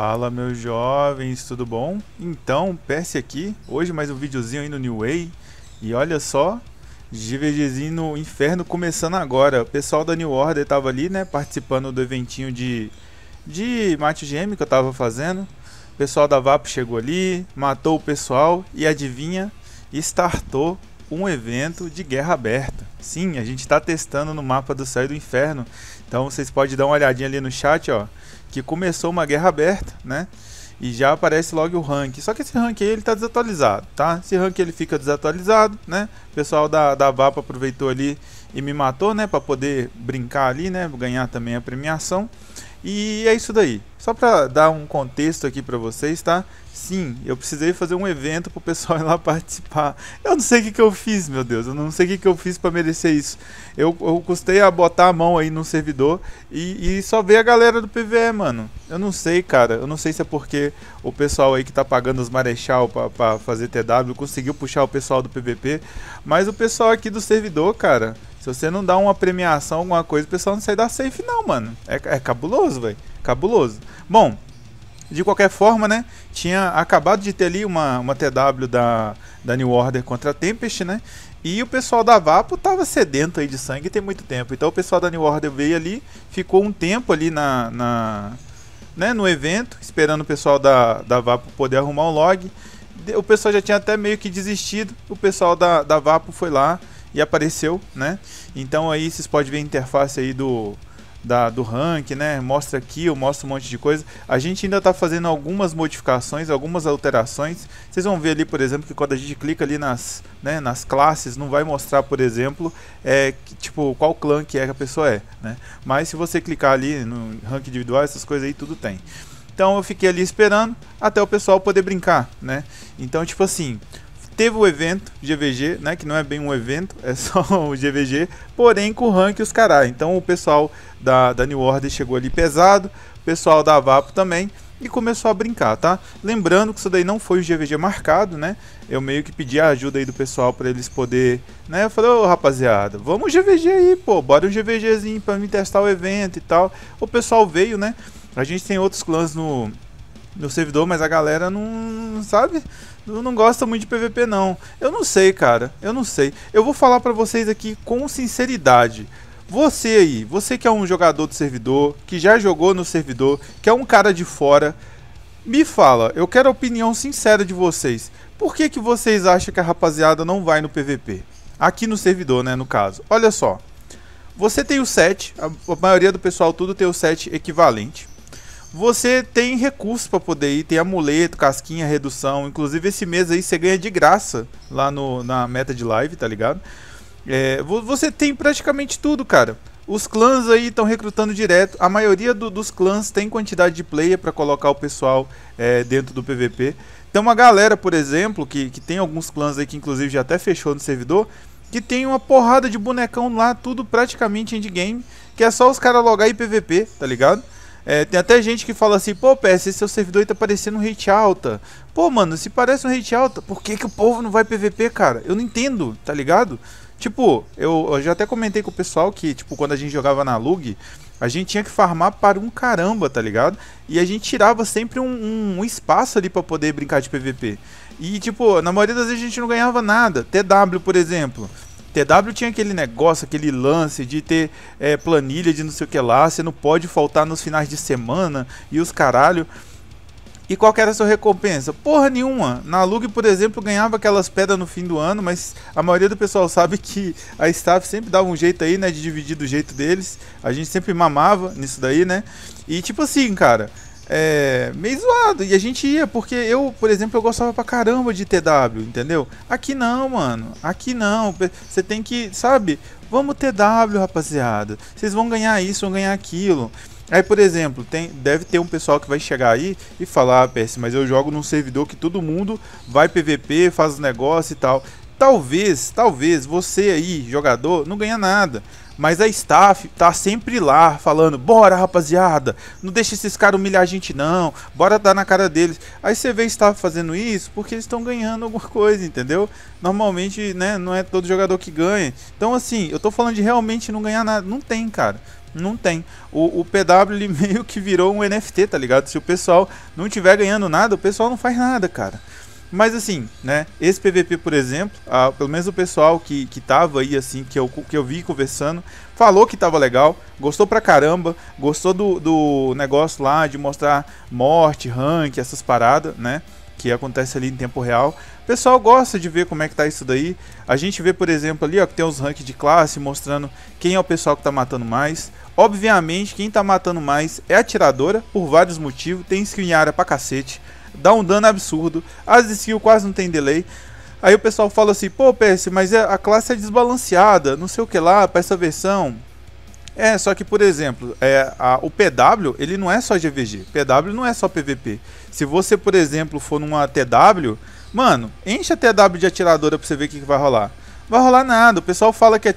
Fala meus jovens, tudo bom? Então, Percy aqui, hoje mais um videozinho aí no New Way E olha só, GVGzinho no Inferno começando agora O pessoal da New Order tava ali, né, participando do eventinho de, de mate GM que eu tava fazendo O pessoal da VAP chegou ali, matou o pessoal e adivinha, startou um evento de guerra aberta. Sim, a gente está testando no mapa do céu e do inferno. Então vocês podem dar uma olhadinha ali no chat, ó que começou uma guerra aberta, né? E já aparece logo o rank. Só que esse rank aí ele tá desatualizado, tá? Esse rank ele fica desatualizado, né? O pessoal da, da VAPA aproveitou ali e me matou, né? Pra poder brincar ali, né? Ganhar também a premiação. E é isso daí. Só para dar um contexto aqui para vocês, tá? Sim, eu precisei fazer um evento pro pessoal ir lá participar. Eu não sei o que, que eu fiz, meu Deus. Eu não sei o que, que eu fiz para merecer isso. Eu, eu custei a botar a mão aí no servidor e, e só ver a galera do PVE, mano. Eu não sei, cara. Eu não sei se é porque o pessoal aí que tá pagando os marechal para fazer TW conseguiu puxar o pessoal do PVP. Mas o pessoal aqui do servidor, cara se você não dá uma premiação, alguma coisa, o pessoal não sai da safe, não, mano. É, é cabuloso, velho. Cabuloso. Bom, de qualquer forma, né? Tinha acabado de ter ali uma, uma TW da, da New Order contra a Tempest, né? E o pessoal da Vapo tava sedento aí de sangue tem muito tempo. Então o pessoal da New Order veio ali, ficou um tempo ali na, na né, no evento, esperando o pessoal da, da Vapo poder arrumar um log. O pessoal já tinha até meio que desistido. O pessoal da, da Vapo foi lá e apareceu, né? Então aí vocês podem ver a interface aí do da, do rank, né? Mostra aqui, eu mostro um monte de coisa. A gente ainda está fazendo algumas modificações, algumas alterações. Vocês vão ver ali, por exemplo, que quando a gente clica ali nas, né, nas classes, não vai mostrar, por exemplo, é, que, tipo, qual clã que é que a pessoa é, né? Mas se você clicar ali no rank individual, essas coisas aí, tudo tem. Então eu fiquei ali esperando até o pessoal poder brincar, né? Então, tipo assim, Teve o evento GVG, né? Que não é bem um evento, é só o GVG, porém com o rank os caras. Então o pessoal da, da New Order chegou ali pesado, o pessoal da Vapo também e começou a brincar, tá? Lembrando que isso daí não foi o GVG marcado, né? Eu meio que pedi a ajuda aí do pessoal para eles poder, né? Eu falei, ô rapaziada, vamos GVG aí, pô, bora um GVGzinho para mim testar o evento e tal. O pessoal veio, né? A gente tem outros clãs no no servidor, mas a galera não sabe, não gosta muito de PVP não. Eu não sei, cara. Eu não sei. Eu vou falar para vocês aqui com sinceridade. Você aí, você que é um jogador do servidor, que já jogou no servidor, que é um cara de fora, me fala, eu quero a opinião sincera de vocês. Por que que vocês acham que a rapaziada não vai no PVP? Aqui no servidor, né, no caso. Olha só. Você tem o set, a maioria do pessoal tudo tem o set equivalente você tem recursos para poder ir, tem amuleto, casquinha, redução. Inclusive, esse mês aí você ganha de graça lá no, na meta de live, tá ligado? É, você tem praticamente tudo, cara. Os clãs aí estão recrutando direto. A maioria do, dos clãs tem quantidade de player para colocar o pessoal é, dentro do PVP. Tem uma galera, por exemplo, que, que tem alguns clãs aí que inclusive já até fechou no servidor, que tem uma porrada de bonecão lá, tudo praticamente endgame, que é só os caras logar e PVP, tá ligado? É, tem até gente que fala assim, pô, PS, esse seu servidor tá parecendo um hit alta. Pô, mano, se parece um hit alta, por que, que o povo não vai PVP, cara? Eu não entendo, tá ligado? Tipo, eu, eu já até comentei com o pessoal que, tipo, quando a gente jogava na Lug, a gente tinha que farmar para um caramba, tá ligado? E a gente tirava sempre um, um, um espaço ali para poder brincar de PVP. E, tipo, na maioria das vezes a gente não ganhava nada. TW, por exemplo. TW tinha aquele negócio, aquele lance de ter é, planilha de não sei o que lá, você não pode faltar nos finais de semana e os caralho. E qual era a sua recompensa? Porra nenhuma. Na Lug, por exemplo, ganhava aquelas pedras no fim do ano, mas a maioria do pessoal sabe que a staff sempre dava um jeito aí, né, de dividir do jeito deles. A gente sempre mamava nisso daí, né? E tipo assim, cara, é, meio zoado. E a gente ia, porque eu, por exemplo, eu gostava pra caramba de TW, entendeu? Aqui não, mano. Aqui não. Você tem que, sabe? Vamos TW, rapaziada. Vocês vão ganhar isso, vão ganhar aquilo. Aí, por exemplo, tem, deve ter um pessoal que vai chegar aí e falar, ah, PS, mas eu jogo num servidor que todo mundo vai PVP, faz os negócios e tal. Talvez, talvez você aí, jogador, não ganha nada. Mas a staff tá sempre lá falando: bora rapaziada, não deixa esses caras humilhar a gente não, bora dar na cara deles. Aí você vê a staff fazendo isso porque eles estão ganhando alguma coisa, entendeu? Normalmente, né, não é todo jogador que ganha. Então, assim, eu tô falando de realmente não ganhar nada. Não tem, cara. Não tem. O, o PW ele meio que virou um NFT, tá ligado? Se o pessoal não tiver ganhando nada, o pessoal não faz nada, cara. Mas assim, né? Esse PVP, por exemplo, pelo menos o pessoal que, que tava aí, assim, que eu, que eu vi conversando, falou que tava legal, gostou pra caramba, gostou do, do negócio lá de mostrar morte, rank, essas paradas, né? Que acontece ali em tempo real. O pessoal gosta de ver como é que tá isso daí. A gente vê, por exemplo, ali, ó, que tem os ranks de classe mostrando quem é o pessoal que tá matando mais. Obviamente, quem tá matando mais é a atiradora, por vários motivos. Tem skin área pra cacete dá um dano absurdo. As skills quase não tem delay. Aí o pessoal fala assim, pô PS, mas é, a classe é desbalanceada, não sei o que lá, para essa versão. É, só que, por exemplo, é, a, o PW, ele não é só GVG. PW não é só PVP. Se você, por exemplo, for numa TW, mano, enche a TW de atiradora pra você ver o que, que vai rolar vai rolar nada. O pessoal fala que é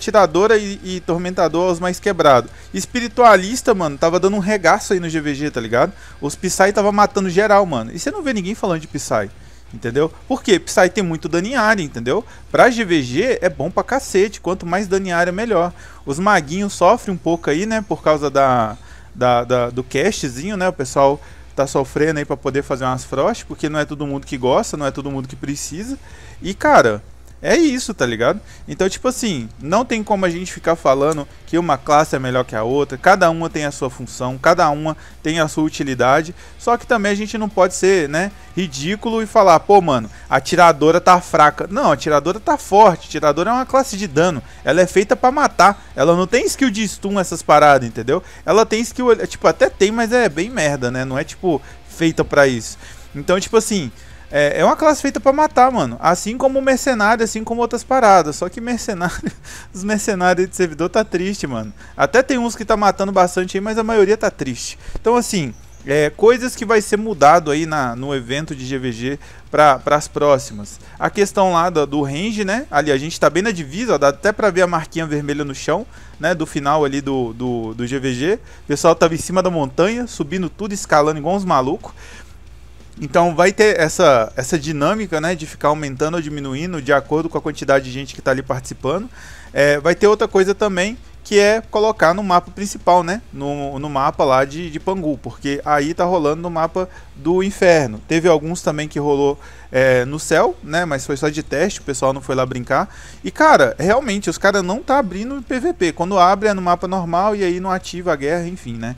e, e tormentador aos os mais quebrados. Espiritualista, mano, tava dando um regaço aí no GVG, tá ligado? Os Psy tava matando geral, mano. E você não vê ninguém falando de Psy. Entendeu? Porque Psy tem muito dano em área, entendeu? Pra GVG é bom pra cacete. Quanto mais dano em área, melhor. Os maguinhos sofrem um pouco aí, né? Por causa da, da, da do castzinho, né? O pessoal tá sofrendo aí pra poder fazer umas frost. Porque não é todo mundo que gosta, não é todo mundo que precisa. E, cara, é isso, tá ligado? Então, tipo assim, não tem como a gente ficar falando que uma classe é melhor que a outra, cada uma tem a sua função, cada uma tem a sua utilidade, só que também a gente não pode ser, né, ridículo e falar, pô, mano, a tiradora tá fraca. Não, a tiradora tá forte, a tiradora é uma classe de dano, ela é feita para matar, ela não tem skill de stun essas paradas, entendeu? Ela tem skill, é, tipo, até tem, mas é bem merda, né? Não é tipo feita para isso. Então, tipo assim, é, é uma classe feita para matar, mano. Assim como o mercenário, assim como outras paradas. Só que mercenário, os mercenários de servidor tá triste, mano. Até tem uns que tá matando bastante aí, mas a maioria tá triste. Então, assim, é, coisas que vai ser mudado aí na, no evento de GVG para as próximas. A questão lá do, do, range, né? Ali a gente tá bem na divisa, ó, dá até para ver a marquinha vermelha no chão, né? Do final ali do, do, do GVG. O pessoal tava em cima da montanha, subindo tudo, escalando igual uns malucos. Então vai ter essa, essa dinâmica né, de ficar aumentando ou diminuindo de acordo com a quantidade de gente que está ali participando. É, vai ter outra coisa também que é colocar no mapa principal, né? No, no mapa lá de, de Pangu, porque aí tá rolando no mapa do inferno. Teve alguns também que rolou é, no céu, né? Mas foi só de teste, o pessoal não foi lá brincar. E cara, realmente, os caras não tá abrindo PVP. Quando abre é no mapa normal e aí não ativa a guerra, enfim, né?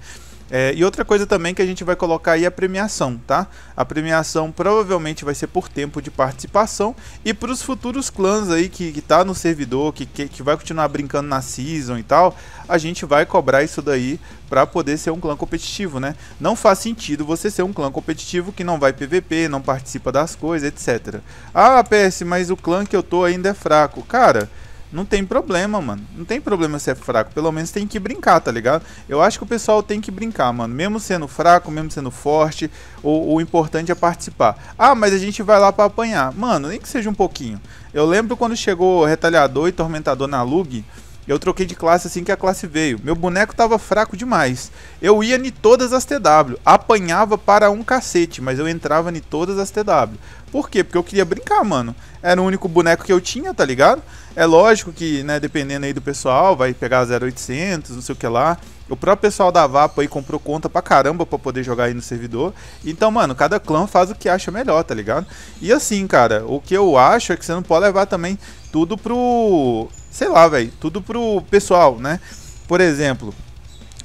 É, e outra coisa também que a gente vai colocar aí é a premiação, tá? A premiação provavelmente vai ser por tempo de participação e para os futuros clãs aí que, que tá no servidor, que, que, que vai continuar brincando na season e tal, a gente vai cobrar isso daí para poder ser um clã competitivo, né? Não faz sentido você ser um clã competitivo que não vai PVP, não participa das coisas, etc. Ah, PS, mas o clã que eu tô ainda é fraco. Cara, não tem problema, mano. Não tem problema ser fraco. Pelo menos tem que brincar, tá ligado? Eu acho que o pessoal tem que brincar, mano. Mesmo sendo fraco, mesmo sendo forte, o, o importante é participar. Ah, mas a gente vai lá para apanhar. Mano, nem que seja um pouquinho. Eu lembro quando chegou Retalhador e Tormentador na Lug. Eu troquei de classe assim que a classe veio. Meu boneco tava fraco demais. Eu ia em todas as TW. Apanhava para um cacete, mas eu entrava em todas as TW. Por quê? Porque eu queria brincar, mano. Era o único boneco que eu tinha, tá ligado? É lógico que, né, dependendo aí do pessoal, vai pegar 0800, não sei o que lá. O próprio pessoal da Vapo aí comprou conta pra caramba pra poder jogar aí no servidor. Então, mano, cada clã faz o que acha melhor, tá ligado? E assim, cara, o que eu acho é que você não pode levar também tudo pro. Sei lá, velho. Tudo pro pessoal, né? Por exemplo,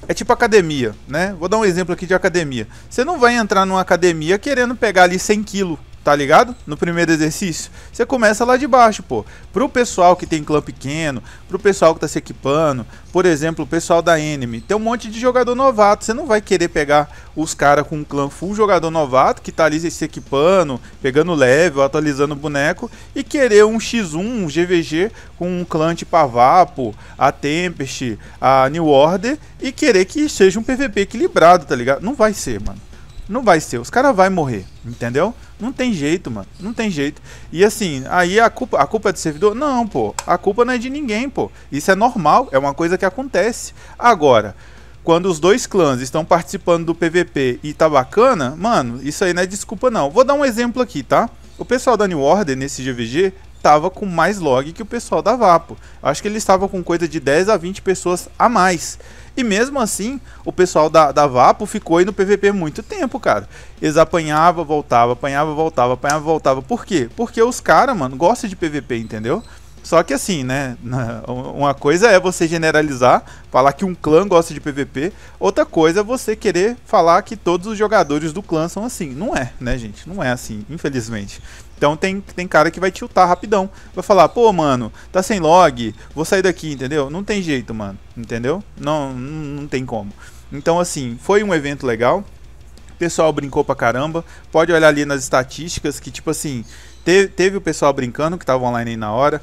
é tipo academia, né? Vou dar um exemplo aqui de academia. Você não vai entrar numa academia querendo pegar ali 100 quilos tá ligado? No primeiro exercício. Você começa lá de baixo, pô. Pro pessoal que tem clã pequeno, pro pessoal que tá se equipando, por exemplo, o pessoal da Enemy, tem um monte de jogador novato. Você não vai querer pegar os caras com um clã full jogador novato que tá ali se equipando, pegando level, atualizando o boneco e querer um X1, um GVG com um clã tipo a Vapo, a Tempest, a New Order e querer que seja um PVP equilibrado, tá ligado? Não vai ser, mano. Não vai ser, os caras vão morrer, entendeu? Não tem jeito, mano, não tem jeito. E assim, aí a culpa, a culpa é do servidor? Não, pô, a culpa não é de ninguém, pô. Isso é normal, é uma coisa que acontece. Agora, quando os dois clãs estão participando do PVP e tá bacana, mano, isso aí não é desculpa não. Vou dar um exemplo aqui, tá? O pessoal da New Order nesse GVG tava com mais log que o pessoal da Vapo. Acho que eles estavam com coisa de 10 a 20 pessoas a mais. E mesmo assim, o pessoal da, da Vapo ficou aí no PVP muito tempo, cara. Eles apanhavam, voltava, apanhavam, voltava, apanhavam, voltava. Por quê? Porque os caras, mano, gostam de PVP, entendeu? Só que assim, né? Uma coisa é você generalizar, falar que um clã gosta de PVP, outra coisa é você querer falar que todos os jogadores do clã são assim. Não é, né, gente? Não é assim, infelizmente. Então tem, tem cara que vai tiltar rapidão. Vai falar, pô, mano, tá sem log, vou sair daqui, entendeu? Não tem jeito, mano. Entendeu? Não, não, tem como. Então, assim, foi um evento legal. O pessoal brincou pra caramba. Pode olhar ali nas estatísticas que, tipo assim, teve, teve o pessoal brincando que tava online aí na hora.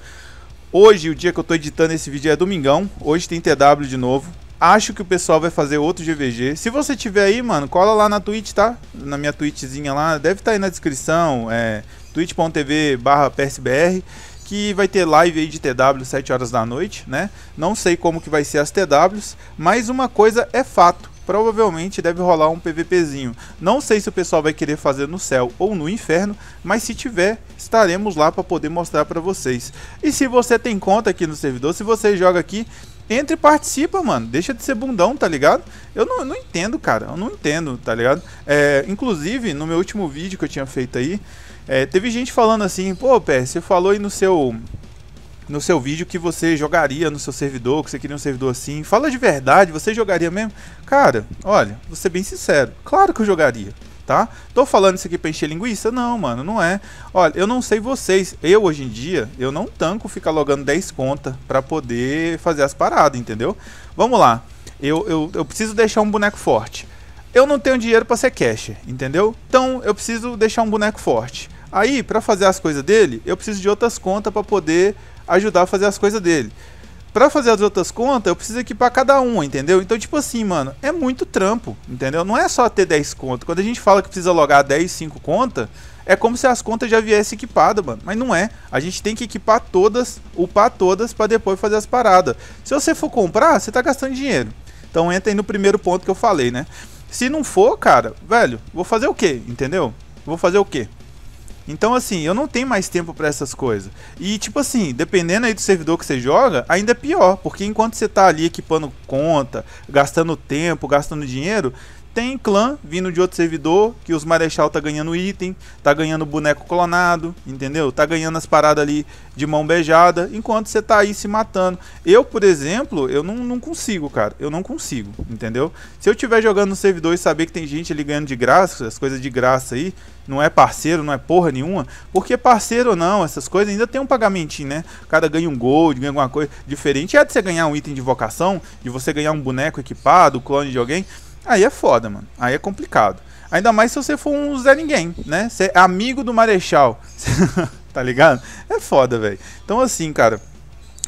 Hoje, o dia que eu tô editando esse vídeo é domingão. Hoje tem TW de novo. Acho que o pessoal vai fazer outro GVG. Se você tiver aí, mano, cola lá na Twitch, tá? Na minha Twitchzinha lá. Deve estar tá aí na descrição. É twitch.tv barra PSBR que vai ter live aí de TW 7 horas da noite, né? Não sei como que vai ser as TWs, mas uma coisa é fato provavelmente deve rolar um PVPzinho. Não sei se o pessoal vai querer fazer no céu ou no inferno, mas se tiver, estaremos lá para poder mostrar para vocês. E se você tem conta aqui no servidor, se você joga aqui, entre e participa, mano. Deixa de ser bundão, tá ligado? Eu não, não entendo, cara. Eu não entendo, tá ligado? É, inclusive, no meu último vídeo que eu tinha feito aí, é, teve gente falando assim, pô, Pé, você falou aí no seu no seu vídeo que você jogaria no seu servidor, que você queria um servidor assim. Fala de verdade, você jogaria mesmo? Cara, olha, vou ser bem sincero. Claro que eu jogaria, tá? Tô falando isso aqui pra encher linguiça? Não, mano, não é. Olha, eu não sei vocês. Eu, hoje em dia, eu não tanco ficar logando 10 conta pra poder fazer as paradas, entendeu? Vamos lá. Eu, eu, eu preciso deixar um boneco forte. Eu não tenho dinheiro pra ser cash, entendeu? Então, eu preciso deixar um boneco forte. Aí, pra fazer as coisas dele, eu preciso de outras contas pra poder ajudar a fazer as coisas dele. Pra fazer as outras contas, eu preciso equipar cada um, entendeu? Então, tipo assim, mano, é muito trampo, entendeu? Não é só ter 10 contas. Quando a gente fala que precisa logar 10, 5 contas, é como se as contas já viessem equipadas, mano. Mas não é. A gente tem que equipar todas, upar todas, para depois fazer as paradas. Se você for comprar, você tá gastando dinheiro. Então entra aí no primeiro ponto que eu falei, né? Se não for, cara, velho, vou fazer o quê? Entendeu? Vou fazer o quê? Então, assim, eu não tenho mais tempo para essas coisas. E, tipo assim, dependendo aí do servidor que você joga, ainda é pior, porque enquanto você tá ali equipando conta, gastando tempo, gastando dinheiro, tem clã vindo de outro servidor, que os marechal tá ganhando item, tá ganhando boneco clonado, entendeu? Tá ganhando as paradas ali de mão beijada, enquanto você tá aí se matando. Eu, por exemplo, eu não, não consigo, cara. Eu não consigo, entendeu? Se eu tiver jogando no servidor e saber que tem gente ali ganhando de graça, as coisas de graça aí, não é parceiro, não é porra nenhuma, porque parceiro ou não, essas coisas ainda tem um pagamentinho, né? Cada ganha um gold, ganha alguma coisa diferente. É de você ganhar um item de vocação, de você ganhar um boneco equipado, clone de alguém, Aí é foda, mano. Aí é complicado. Ainda mais se você for um Zé Ninguém, né? Você é amigo do Marechal. tá ligado? É foda, velho. Então, assim, cara.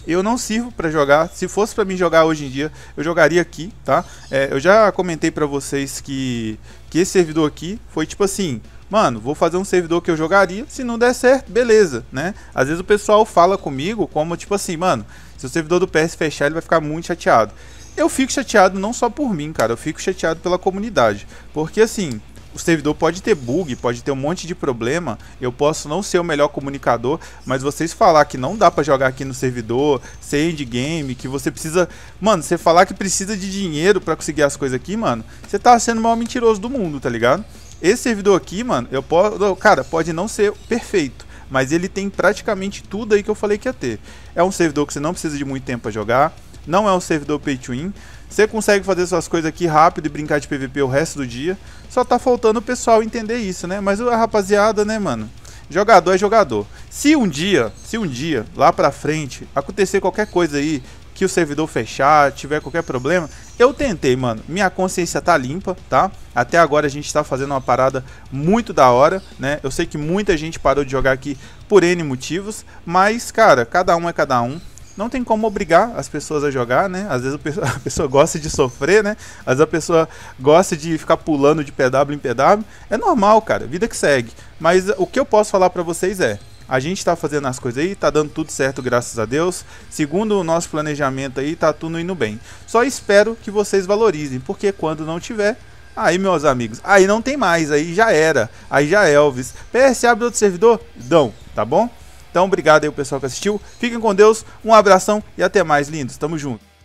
Eu não sirvo para jogar. Se fosse para mim jogar hoje em dia, eu jogaria aqui, tá? É, eu já comentei para vocês que, que esse servidor aqui foi tipo assim: mano, vou fazer um servidor que eu jogaria. Se não der certo, beleza, né? Às vezes o pessoal fala comigo como tipo assim: mano, se o servidor do PS fechar, ele vai ficar muito chateado eu fico chateado não só por mim, cara, eu fico chateado pela comunidade. Porque assim, o servidor pode ter bug, pode ter um monte de problema, eu posso não ser o melhor comunicador, mas vocês falar que não dá para jogar aqui no servidor, ser endgame, que você precisa, mano, você falar que precisa de dinheiro para conseguir as coisas aqui, mano, você tá sendo o maior mentiroso do mundo, tá ligado? Esse servidor aqui, mano, eu posso, cara, pode não ser perfeito, mas ele tem praticamente tudo aí que eu falei que ia ter. É um servidor que você não precisa de muito tempo para jogar, não é um servidor pay to win. Você consegue fazer suas coisas aqui rápido e brincar de PVP o resto do dia. Só tá faltando o pessoal entender isso, né? Mas a rapaziada, né, mano? Jogador é jogador. Se um dia, se um dia, lá pra frente, acontecer qualquer coisa aí, que o servidor fechar, tiver qualquer problema, eu tentei, mano. Minha consciência tá limpa, tá? Até agora a gente tá fazendo uma parada muito da hora, né? Eu sei que muita gente parou de jogar aqui por N motivos, mas, cara, cada um é cada um não tem como obrigar as pessoas a jogar, né? Às vezes a pessoa gosta de sofrer, né? Às vezes a pessoa gosta de ficar pulando de PW em PW. É normal, cara, vida que segue. Mas o que eu posso falar para vocês é. A gente tá fazendo as coisas aí, tá dando tudo certo, graças a Deus. Segundo o nosso planejamento aí, tá tudo indo bem. Só espero que vocês valorizem, porque quando não tiver, Aí, meus amigos, aí não tem mais, aí já era, aí já é, Elvis. PS abre outro servidor? Dão, tá bom? Então, obrigado aí o pessoal que assistiu. Fiquem com Deus, um abração e até mais, lindos. Tamo junto.